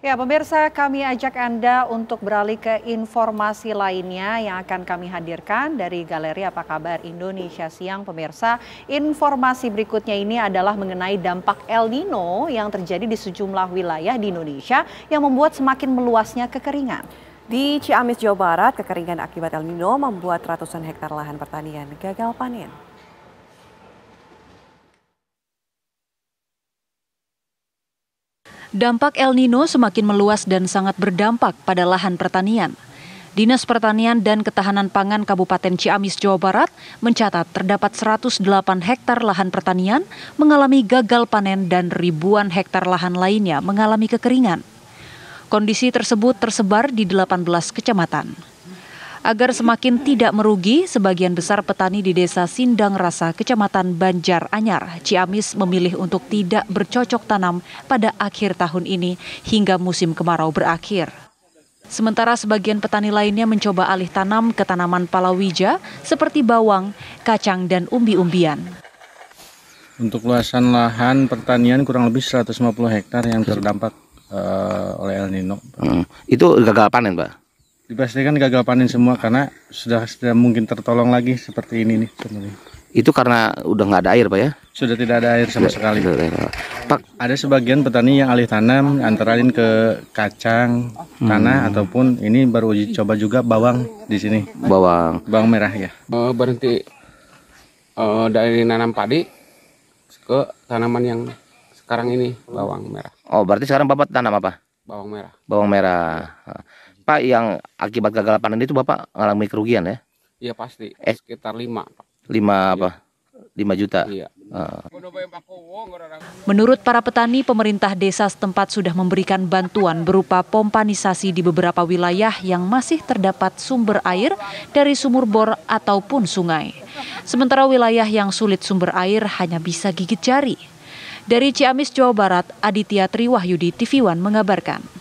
Ya, pemirsa, kami ajak Anda untuk beralih ke informasi lainnya yang akan kami hadirkan dari Galeri Apa Kabar Indonesia Siang. Pemirsa, informasi berikutnya ini adalah mengenai dampak El Nino yang terjadi di sejumlah wilayah di Indonesia yang membuat semakin meluasnya kekeringan. Di Ciamis, Jawa Barat, kekeringan akibat El Nino membuat ratusan hektar lahan pertanian gagal panen. Dampak El Nino semakin meluas dan sangat berdampak pada lahan pertanian. Dinas Pertanian dan Ketahanan Pangan Kabupaten Ciamis, Jawa Barat mencatat terdapat 108 hektar lahan pertanian mengalami gagal panen dan ribuan hektar lahan lainnya mengalami kekeringan. Kondisi tersebut tersebar di 18 kecamatan agar semakin tidak merugi, sebagian besar petani di desa Sindang Rasa, Kecamatan Banjar Anyar, Ciamis memilih untuk tidak bercocok tanam pada akhir tahun ini hingga musim kemarau berakhir. Sementara sebagian petani lainnya mencoba alih tanam ke tanaman palawija seperti bawang, kacang, dan umbi-umbian. Untuk luasan lahan pertanian kurang lebih 150 hektar yang terdampak uh, oleh El Nino. Hmm. Itu gagal panen, Pak? dipastikan gagal panen semua karena sudah sudah mungkin tertolong lagi seperti ini nih teman Itu karena udah nggak ada air pak ya? Sudah tidak ada air sama sekali. Sudah, sudah. Pak, ada sebagian petani yang alih tanam antara lain ke kacang, hmm. tanah ataupun ini baru uji coba juga bawang di sini. Bawang. Bawang merah ya. Uh, berhenti uh, dari nanam padi ke tanaman yang sekarang ini bawang merah. Oh berarti sekarang bapak tanam apa? Bawang merah. Bawang merah. Pak yang akibat gagal panen itu Bapak mengalami kerugian ya? Iya pasti, eh, sekitar 5 Pak. 5 iya. apa? Iya. 5 juta. Iya. Ah. Menurut para petani, pemerintah desa setempat sudah memberikan bantuan berupa pompanisasi di beberapa wilayah yang masih terdapat sumber air dari sumur bor ataupun sungai. Sementara wilayah yang sulit sumber air hanya bisa gigit jari. Dari Ciamis, Jawa Barat, Aditya Triwahyudi, TV One mengabarkan.